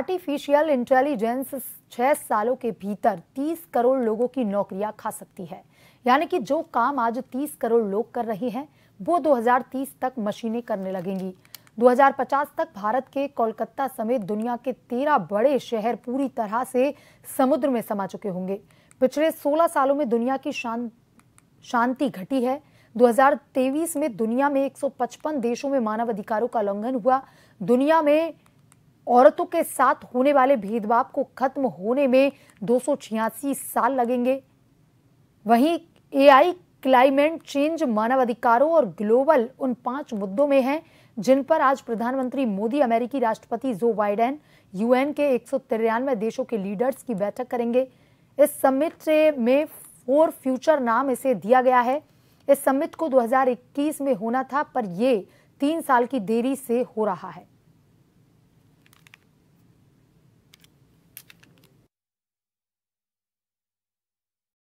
artificial intelligence छह सालों के भीतर 30 करोड़ लोगों की नौकरियां खा सकती है यानी कि जो काम आज 30 करोड़ लोग कर रहे हैं वो 2030 तक मशीनें करने लगेंगी 2050 तक भारत के कोलकाता समेत दुनिया के तेरह बड़े शहर पूरी तरह से समुद्र में समा चुके होंगे पिछले 16 सालों में दुनिया की शां शांति घटी है 2023 में दुनिया में 155 देशों में मानव अधिकारों का उल्लंघन हुआ दुनिया में औरतों के साथ होने वाले भेदभाव को खत्म होने में दो साल लगेंगे वहीं एआई क्लाइमेट चेंज मानव अधिकारों और ग्लोबल उन पांच मुद्दों में है जिन पर आज प्रधानमंत्री मोदी अमेरिकी राष्ट्रपति जो बाइडेन यूएन के एक देशों के लीडर्स की बैठक करेंगे इस समिट में फोर फ्यूचर नाम इसे दिया गया है इस समिट को 2021 में होना था पर यह तीन साल की देरी से हो रहा है